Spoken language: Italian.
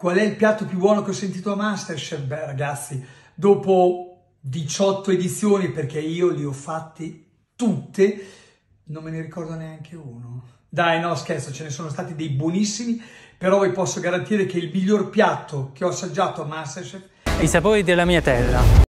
Qual è il piatto più buono che ho sentito a Masterchef? Beh, ragazzi, dopo 18 edizioni, perché io li ho fatti tutte, non me ne ricordo neanche uno. Dai, no, scherzo, ce ne sono stati dei buonissimi, però vi posso garantire che il miglior piatto che ho assaggiato a Masterchef... I sapori della mia terra.